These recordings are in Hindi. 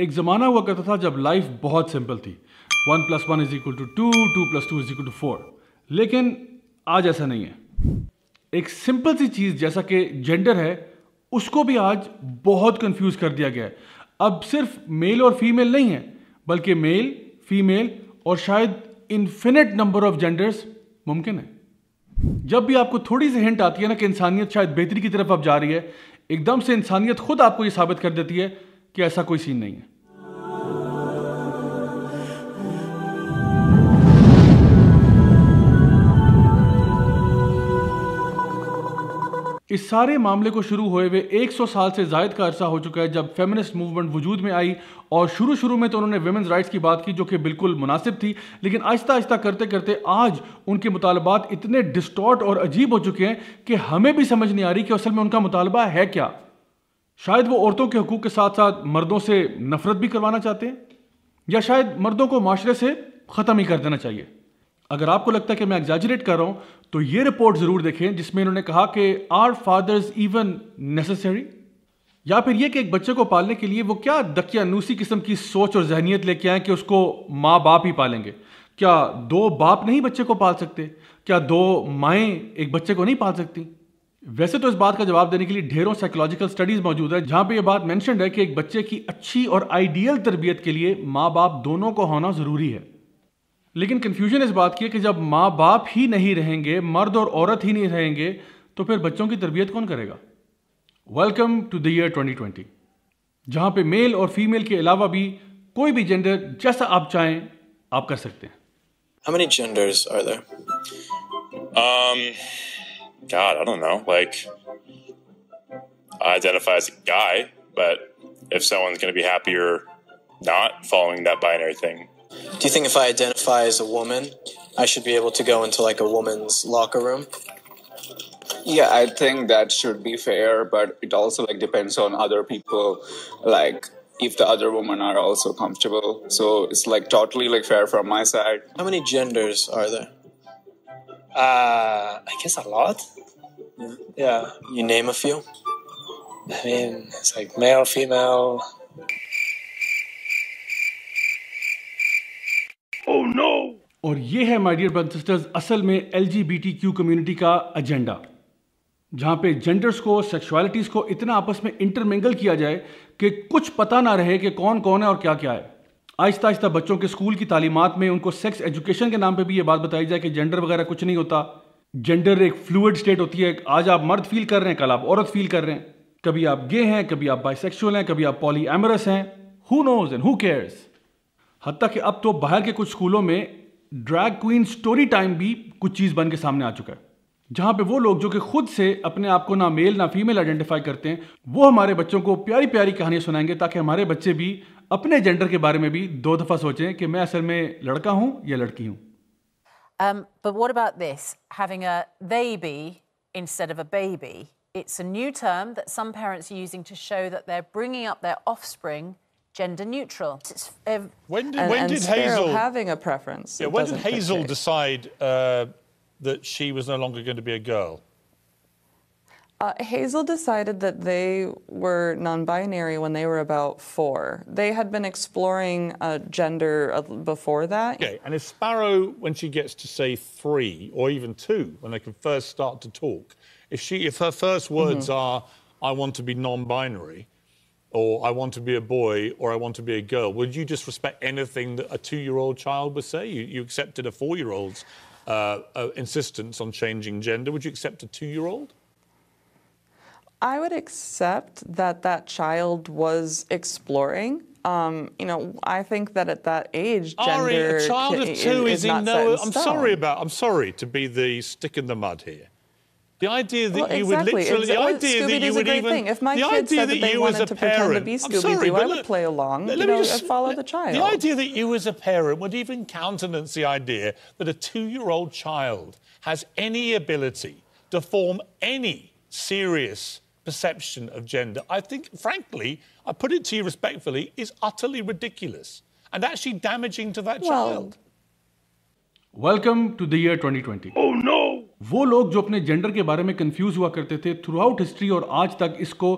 एक ज़माना हुआ करता था जब लाइफ बहुत सिंपल थी one plus one is equal to two two plus two is equal to four लेकिन आज ऐसा नहीं है एक सिंपल सी चीज़ जैसा कि जेंडर है उसको भी आज बहुत कंफ्यूज कर दिया गया है अब सिर्फ मेल और फीमेल नहीं है बल्कि मेल फीमेल और शायद इन्फिनिट नंबर ऑफ जेंडर्स मुमकिन है जब भी आपको थोड़ी सी हिंट आती है ना कि इंसानियत शायद बेहतरी की तरफ अब जा रही है एकदम से इंसानियत खुद आपको ये साबित कर देती है कि ऐसा कोई सीन नहीं है इस सारे मामले को शुरू हुए हुए 100 साल से जायद का अरसा हो चुका है जब फेमिनिस्ट मूवमेंट वजूद में आई और शुरू शुरू में तो उन्होंने वेमेंस राइट्स की बात की जो कि बिल्कुल मुनासिब थी लेकिन आहिस्ता आहिस्ता करते करते आज उनके मुतालबात इतने डिस्टॉर्ट और अजीब हो चुके हैं कि हमें भी समझ नहीं आ रही कि असल में उनका मुतालबा है क्या शायद वो औरतों के हकूक़ के साथ साथ मर्दों से नफरत भी करवाना चाहते हैं या शायद मर्दों को माशरे से ख़त्म ही कर देना चाहिए अगर आपको लगता है कि मैं एग्जाजरेट कर रहा हूँ तो ये रिपोर्ट ज़रूर देखें जिसमें इन्होंने कहा कि आर फादर्स इवन नेसेसरी या फिर यह कि एक बच्चे को पालने के लिए वो क्या दकियानूसी किस्म की सोच और जहनीत लेके आए कि उसको माँ बाप ही पालेंगे क्या दो बाप नहीं बच्चे को पाल सकते क्या दो माएँ एक बच्चे को नहीं पाल सकती वैसे तो इस बात का जवाब देने के लिए ढेरों साइकोलॉजिकल स्टडीज मौजूद है जहां पे ये बात मैंशन है कि एक बच्चे की अच्छी और आइडियल तरबियत के लिए माँ बाप दोनों को होना ज़रूरी है लेकिन कन्फ्यूजन इस बात की है कि जब माँ बाप ही नहीं रहेंगे मर्द और औरत ही नहीं रहेंगे तो फिर बच्चों की तरबियत कौन करेगा वेलकम टू द ईयर 2020 जहां पे मेल और फीमेल के अलावा भी कोई भी जेंडर जैसा आप चाहें आप कर सकते हैं How many genders are there? Um... God, I don't know. Like, I identify as a guy, but if someone's going to be happy or not following that binary thing. Do you think if I identify as a woman, I should be able to go into like a woman's locker room? yeah i think that should be fair but it also like depends on other people like if the other women are also comfortable so it's like totally like fair from my side how many genders are there Uh, I guess a lot. Yeah, you name a few. I mean, it's like male, female. Oh no! और ये है माय डियर ब्रदर सिस्टर्स असल में एल कम्युनिटी का एजेंडा जहाँ पे जेंडर्स को सेक्सुअलिटीज़ को इतना आपस में इंटरमिंगल किया जाए कि कुछ पता ना रहे कि कौन कौन है और क्या क्या है आहिस्ता आहिस्ता बच्चों के स्कूल की तालीमत में उनको सेक्स एजुकेशन के नाम पर भी ये बात बताई जाए कि जेंडर वगैरह कुछ नहीं होता जेंडर एक फ्लूड स्टेट होती है आज आप मर्द फील कर रहे हैं कल आप औरत फील कर रहे हैं कभी आप गे हैं कभी आप बाइसेक्सुअल हैं कभी आप पॉली एमरस हैं who knows and who cares हद कि अब तो बाहर के कुछ स्कूलों में ड्रैग क्वीन स्टोरी टाइम भी कुछ चीज़ बन के सामने आ चुका है जहाँ पे वो लोग जो कि खुद से अपने आप को ना मेल ना फीमेल आइडेंटिफाई करते हैं वो हमारे बच्चों को प्यारी प्यारी कहानियाँ सुनाएंगे ताकि हमारे बच्चे भी अपने जेंडर के बारे में भी दो दफा सोचें कि मैं असल में लड़का हूं या लड़की हूं um but what about this having a they be instead of a baby it's a new term that some parents are using to show that they're bringing up their offspring gender neutral. Uh, when did, and, when did Hazel having a preference? Yeah, when did Hazel decide uh, that she was no longer going to be a girl? Uh, Hazel decided that they were non binary when they were about four. They had been exploring uh, gender uh, before that. Okay, and if Sparrow, when she gets to say three or even two, when they can first start to talk, if, she, if her first words mm -hmm. are, I want to be non binary, or I want to be a boy, or I want to be a girl, would you just respect anything that a two year old child would say? You, you accepted a four year old's uh, uh, insistence on changing gender. Would you accept a two year old? I would accept that that child was exploring. Um, you know, I think that at that age, gender Ari, a child of two is, is in no. I'm sorry about. I'm sorry to be the stick in the mud here. The idea that well, you exactly. would literally, the idea that you would even, thing. if my the kid idea said that, that you wanted as a to parent, pretend to be Scooby I would play along. Let, let know, just follow let, the child. The idea that you as a parent would even countenance the idea that a two-year-old child has any ability to form any serious perception of gender, I think, frankly, I put it to you respectfully, is utterly ridiculous and actually damaging to that well. child. Welcome to the year 2020. Oh no! वो लोग जो अपने जेंडर के बारे में कंफ्यूज हुआ करते थे थ्रू आउट हिस्ट्री और आज तक इसको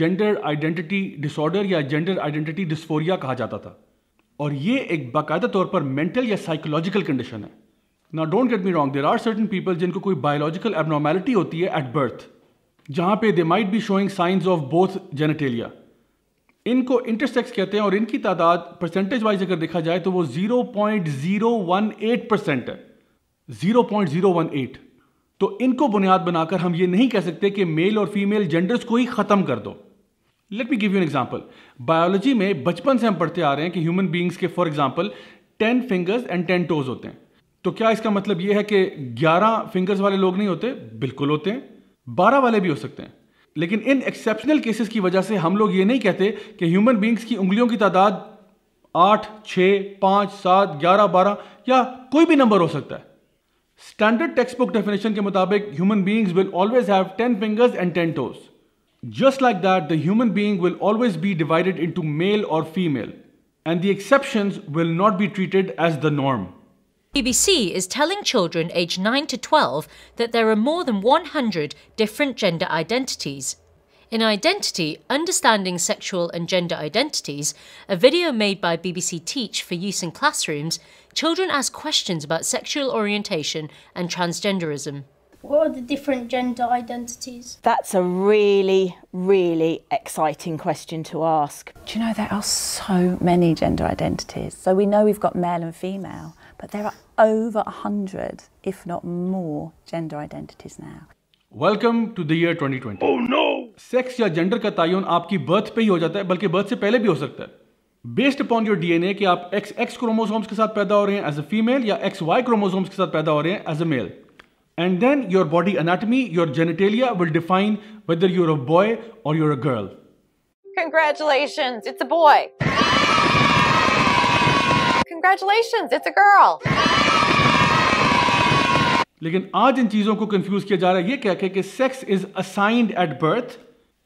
जेंडर आइडेंटिटी डिसऑर्डर या जेंडर आइडेंटिटी डिस्फोरिया कहा जाता था और ये एक बाकायदा तौर पर मेंटल या साइकोलॉजिकल कंडीशन है ना don't get me wrong there are certain people जिनको कोई बायोलॉजिकल एबनॉर्मैलिटी होती है एट बर्थ जहां पे they might be showing signs of both genitalia इनको इंटरसेक्स कहते हैं और इनकी तादाद परसेंटेज वाइज अगर देखा जाए तो वो 0.018 परसेंट है 0.018 तो इनको बुनियाद बनाकर हम ये नहीं कह सकते कि मेल और फीमेल जेंडर्स को ही ख़त्म कर दो let me give you an example biology में बचपन से हम पढ़ते आ रहे हैं कि ह्यूमन बींग्स के for example ten fingers and ten toes होते हैं तो क्या इसका मतलब यह है कि ग्यारह फिंगर्स वाले लोग नहीं होते बिल्कुल होते हैं बारह वाले भी हो सकते हैं लेकिन इन एक्सेप्शनल केसेस की वजह से हम लोग ये नहीं कहते कि ह्यूमन बींग्स की उंगलियों की तादाद आठ छः पाँच सात ग्यारह बारह या कोई भी नंबर हो सकता है स्टैंडर्ड टेक्स बुक डेफिनेशन के मुताबिक human beings will always have ten fingers and ten toes just like that the human being will always be divided into male और female and the exception will not be treated as the norm BBC is telling children aged 9 to 12 that there are more than 100 different gender identities. In Identity, Understanding Sexual and Gender Identities, a video made by BBC Teach for use in classrooms, children ask questions about sexual orientation and transgenderism. What are the different gender identities? That's a really, really exciting question to ask. Do you know there are so many gender identities? So we know we've got male and female, But there are over 100, if not more, gender identities now. Welcome to the year 2020. Oh no! Sex या जेंडर का तयन आपकी बर्थ पे ही हो जाता है बल्कि बर्थ से पहले भी हो सकता है बेस्ड अपॉन योर डीएनए कि आप एक्स एक्स क्रोमोसोम्स के साथ पैदा हो रहे हैं एज अ फीमेल या एक्स वाई क्रोमोसोम्स के साथ पैदा हो रहे हैं as a male and then your body anatomy your genitalia will define whether you're a boy or you're a girl Congratulations, it's a boy. Congratulations, it's a girl. लेकिन आज इन चीजों को कंफ्यूज किया जा रहा है ये कह के कि sex is assigned at birth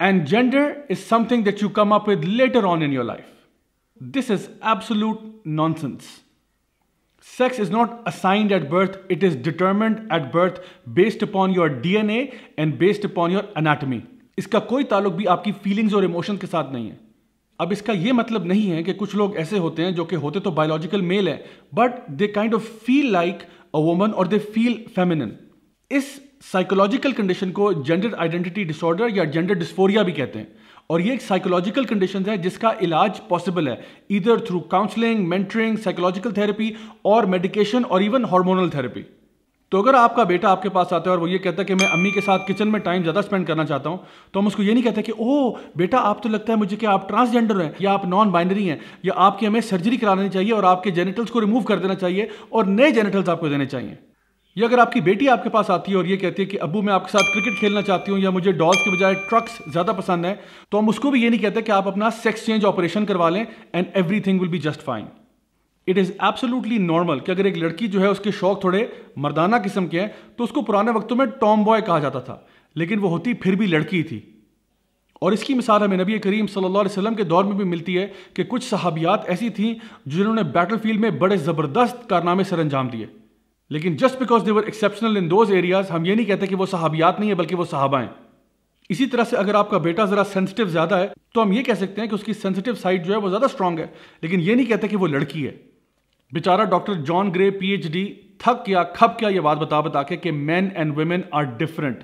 and gender is something that you come up with later on in your life this is absolute nonsense Sex is not assigned at birth, it is determined at birth based upon your DNA and based upon your anatomy. इसका कोई ताल्लुक भी आपकी फीलिंग्स और इमोशन के साथ नहीं है अब इसका यह मतलब नहीं है कि कुछ लोग ऐसे होते हैं जो कि होते तो बायोलॉजिकल मेल है but they kind of feel like a woman और दे फील फेमिनन इस साइकोलॉजिकल कंडीशन को जेंडर आइडेंटिटी डिसऑर्डर या जेंडर डिस्फोरिया भी कहते हैं और ये एक साइकोलॉजिकल कंडीशन है जिसका इलाज पॉसिबल है इधर through counseling mentoring psychological therapy और मेडिकेशन और इवन हार्मोनल थेरेपी तो अगर आपका बेटा आपके पास आता है और वो ये कहता है कि मैं अम्मी के साथ किचन में टाइम ज़्यादा स्पेंड करना चाहता हूँ तो हम उसको ये नहीं कहते कि ओ बेटा आप तो लगता है मुझे कि आप ट्रांसजेंडर हैं या आप नॉन बाइनरी हैं या आपकी हमें सर्जरी करानी चाहिए और आपके जेनेटल्स को रिमूव कर देना चाहिए और नए जेनेटल्स आपको देने चाहिए या अगर आपकी बेटी आपके पास आती है और ये कहती है कि अबू मैं आपके साथ क्रिकेट खेलना चाहती हूँ या मुझे डॉल्स के बजाय ट्रक्स ज़्यादा पसंद है तो हम उसको भी ये नहीं कहते कि आप अपना सेक्स चेंज ऑपरेशन करवा लें and every will be just fine it is absolutely normal कि अगर एक लड़की जो है उसके शौक थोड़े मर्दाना किस्म के हैं तो उसको पुराने वक्तों में टॉम बॉय कहा जाता था लेकिन वो होती फिर भी लड़की थी और इसकी मिसाल हमें नबी करीम सल्लल्लाहु अलैहि वसल्लम के दौर में भी मिलती है कि कुछ सहाबियात ऐसी थीं जिन्होंने फील्ड में बड़े ज़बरदस्त कारनामे सर अंजाम दिए लेकिन just because they were exceptional in those areas हम ये नहीं कहते कि वो सहाबियात नहीं है बल्कि वो सहाबा हैं इसी तरह से अगर आपका बेटा ज़रा सेंसिटिव ज़्यादा है तो हम ये कह सकते हैं कि उसकी सेंसिटिव साइड जो है वो ज़्यादा स्ट्रांग है लेकिन ये नहीं कहते कि वो लड़की है बेचारा डॉक्टर जॉन ग्रे पीएचडी थक क्या खप क्या ये बात बता बता के कि men and women are different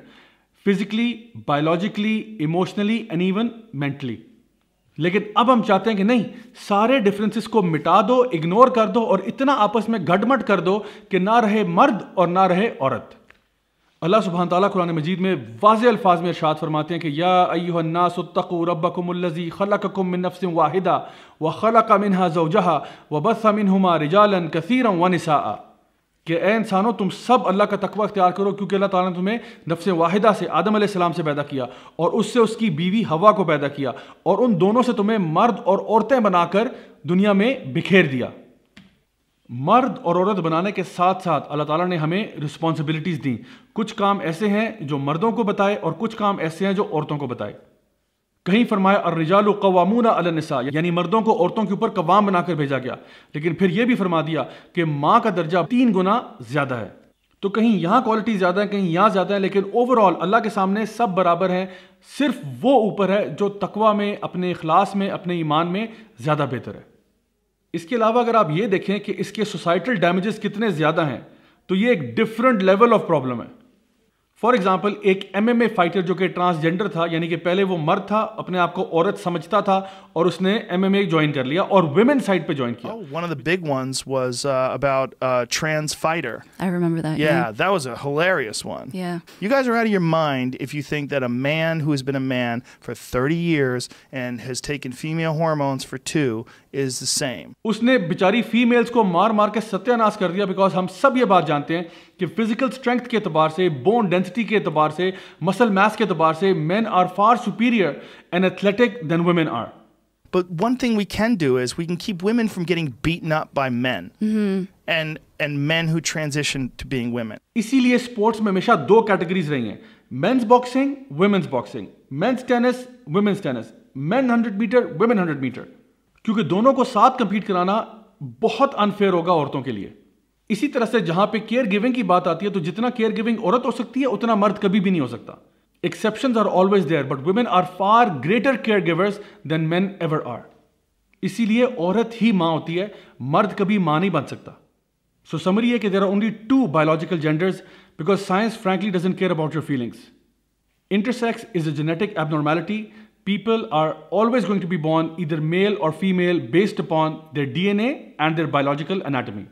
physically biologically emotionally and even mentally लेकिन अब हम चाहते हैं कि नहीं सारे डिफरेंसेस को मिटा दो इग्नोर कर दो और इतना आपस में घटमट कर दो कि ना रहे मर्द और ना रहे औरत अल्लाह सुबहान ताली कुरान मजीद में वाज अल्फाज में इर्शाद फरमाते हैं कि या अय्युन्नासतु रबकमल्लज़ी खलककुम मिन नफ्सिन वाहिदा व खलक मिनहा जवजहा व बस मिनहुमा रिजालन कसीरा व निसाआ कि ए इंसानों तुम सब अल्लाह का तकवा अख्तियार करो क्योंकि अल्लाह ताला ने तुम्हें नफ्स वाहिदा से आदम सलाम से पैदा किया और उससे उसकी बीवी हवा को पैदा किया और उन दोनों से तुम्हें मर्द और औरतें बनाकर दुनिया में बिखेर दिया मर्द और औरत बनाने के साथ साथ अल्लाह ताला ने हमें रिस्पॉन्सिबिलिटीज़ दी कुछ काम ऐसे हैं जो मर्दों को बताए और कुछ काम ऐसे हैं जो औरतों को बताए कहीं फरमाया अर्रजाल कवामून अलनसा यानी मर्दों को औरतों के ऊपर कवाम बनाकर भेजा गया लेकिन फिर यह भी फरमा दिया कि माँ का दर्जा तीन गुना ज़्यादा है तो कहीं यहाँ क्वालिटी ज़्यादा है कहीं यहाँ ज़्यादा है लेकिन ओवरऑल अल्लाह के सामने सब बराबर हैं सिर्फ वो ऊपर है जो तकवा में अपने अखलास में अपने ईमान में ज़्यादा बेहतर है इसके अलावा अगर आप ये देखें कि इसके सोसाइटल डैमेजेस कितने ज़्यादा हैं तो ये एक डिफरेंट लेवल ऑफ प्रॉब्लम है फॉर एग्जाम्पल एक एमएमए फाइटर जो कि ट्रांसजेंडर था यानी कि पहले वो मर्द था अपने आप को औरत समझता था और उसने एम एमएमए ज्वाइन कर लिया और वुमेन साइड पे ज्वाइन किया one of the big ones was about trans fighter I remember that yeah that was a hilarious one yeah you guys are out of your mind if you think that a man who has been a man for 30 years and has taken female hormones for 2 is the same. उसने बिचारी फीमेल्स को मार मार के सत्यानाश कर दिया बिकॉज हम सब ये बात जानते हैं कि फिजिकल स्ट्रेंथ के अतबार से बोन डेंसिटी के अतबार से मसल मैस के अतबार से men are far superior and athletic than women are But one thing we can do is we can keep women from getting beaten up by men. Mm-hmm. And and men who transition to being women. इसीलिए स्पोर्ट्स में हमेशा दो कैटेगरीज रही हैं men's boxing, women's boxing, men's tennis, women's tennis, men 100 meter, women 100 meter. क्योंकि दोनों को साथ कंपीट कराना बहुत अनफेयर होगा औरतों के लिए इसी तरह से जहां पे केयर गिविंग की बात आती है तो जितना केयर गिविंग औरत हो सकती है उतना मर्द कभी भी नहीं हो सकता exception are always there but women are far greater care givers than man ever are इसीलिए औरत ही मां होती है मर्द कभी मां नहीं बन सकता सो समरी है कि there are only two biological genders because science frankly doesn't care about your feelings intersex is a genetic abnormality people are always going to be born either male or female based upon their DNA and their biological anatomy.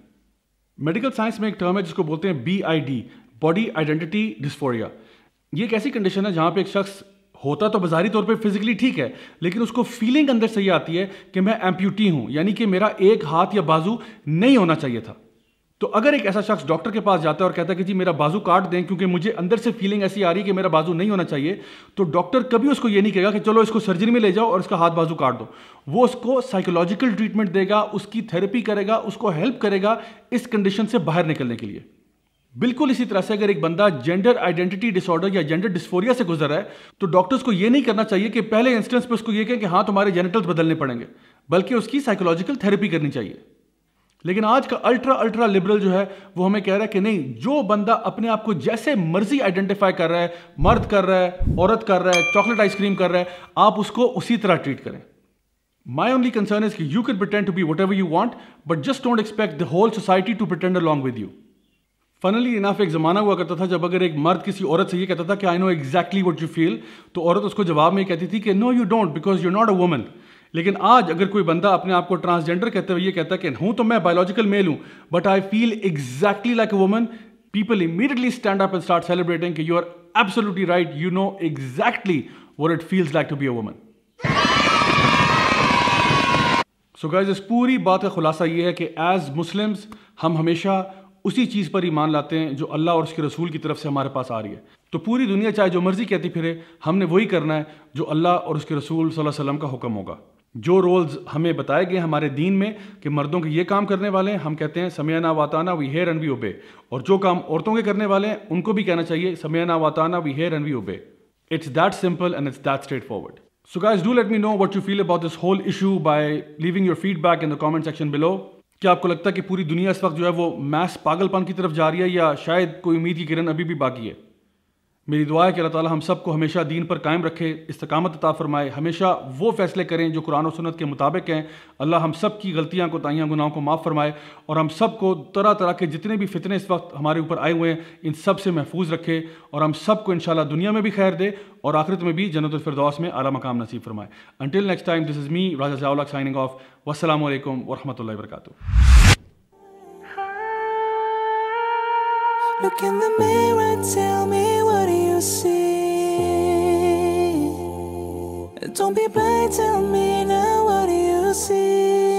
Medical science में एक टर्म है जिसको बोलते हैं B I D body identity dysphoria ये एक ऐसी कंडीशन है जहाँ पे एक शख्स होता तो बाजारी तौर पे फिजिकली ठीक है लेकिन उसको फीलिंग अंदर से ये आती है कि मैं एम्प्यूटी हूँ यानी कि मेरा एक हाथ या बाजू नहीं होना चाहिए था तो अगर एक ऐसा शख्स डॉक्टर के पास जाता है और कहता है कि जी मेरा बाजू काट दें क्योंकि मुझे अंदर से फीलिंग ऐसी आ रही है कि मेरा बाजू नहीं होना चाहिए तो डॉक्टर कभी उसको ये नहीं कहेगा कि चलो इसको सर्जरी में ले जाओ और इसका हाथ बाजू काट दो वो उसको साइकोलॉजिकल ट्रीटमेंट देगा उसकी थेरेपी करेगा उसको हेल्प करेगा इस कंडीशन से बाहर निकलने के लिए बिल्कुल इसी तरह से अगर एक बंदा जेंडर आइडेंटिटी डिसऑर्डर या जेंडर डिस्फोरिया से गुजर रहा है तो डॉक्टर्स को यह नहीं करना चाहिए कि पहले इंस्टेंस पर उसको ये कहें कि हाँ तुम्हारे जेनेटल्स बदलने पड़ेंगे बल्कि उसकी साइकोलॉजिकल थेरेपी करनी चाहिए लेकिन आज का अल्ट्रा अल्ट्रा लिबरल जो है वो हमें कह रहा है कि नहीं जो बंदा अपने आप को जैसे मर्जी आइडेंटिफाई कर रहा है मर्द कर रहा है औरत कर रहा है चॉकलेट आइसक्रीम कर रहा है आप उसको उसी तरह ट्रीट करें माई ओनली कंसर्न इज कि you can pretend to be whatever you want but just don't expect the whole society to pretend along with you funnily enough एक ज़माना हुआ करता था जब अगर एक मर्द किसी औरत से ये कहता था कि I know exactly what you feel तो औरत उसको जवाब में कहती थी कि no you don't because you not a woman लेकिन आज अगर कोई बंदा अपने आप को ट्रांसजेंडर कहते हुए ये कहता है कि हूं तो मैं बायोलॉजिकल मेल हूं but I feel exactly like a woman people immediately stand up and start celebrating you are absolutely right you know exactly what it feels like to be a woman so guys इस पूरी बात का खुलासा ये है कि एज मुस्लिम्स हम हमेशा उसी चीज़ पर ईमान लाते हैं जो अल्लाह और उसके रसूल की तरफ से हमारे पास आ रही है तो पूरी दुनिया चाहे जो मर्ज़ी कहती फिरे हमने वही करना है जो अल्लाह और उसके रसूल सल्लल्लाहु अलैहि वसल्लम का हुक्म होगा जो रोल्स हमें बताए गए हमारे दीन में कि मर्दों के ये काम करने वाले हैं हम कहते हैं ना वाताना we hear and we obey और जो काम औरतों के करने वाले हैं उनको भी कहना चाहिए ना वाताना we hear and we obey it's that simple and it's that straightforward so guys do let me know what you feel about this whole issue by leaving your feedback in the comment section below क्या आपको लगता है कि पूरी दुनिया इस वक्त जो है वो मैस पागलपन की तरफ जा रही है या शायद कोई उम्मीद की किरण अभी भी बाकी है मेरी दुआ है कि अल्लाह ताला हम सबको हमेशा दीन पर कायम रखे इस्तकामत अता फरमाए हमेशा वो फ़ैसले करें जो कुरान और सुन्नत के मुताबिक हैं अल्लाह हम सब की गलतियाँ कोताहियाँ गुनाहों को माफ़ फरमाए और हम सब को तरह तरह के जितने भी फितने इस वक्त हमारे ऊपर आए हुए हैं इन सब से महफूज रखे और हम सबको इन दुनिया में भी खैर दे और आखिरत में भी जन्नतफरदौस में आला मकाम नसीब फरमाए until next time this is me Raja signing off वसलम वरहमल वर्का Look in the mirror, tell me what do you see? Don't be blind, tell me now what do you see?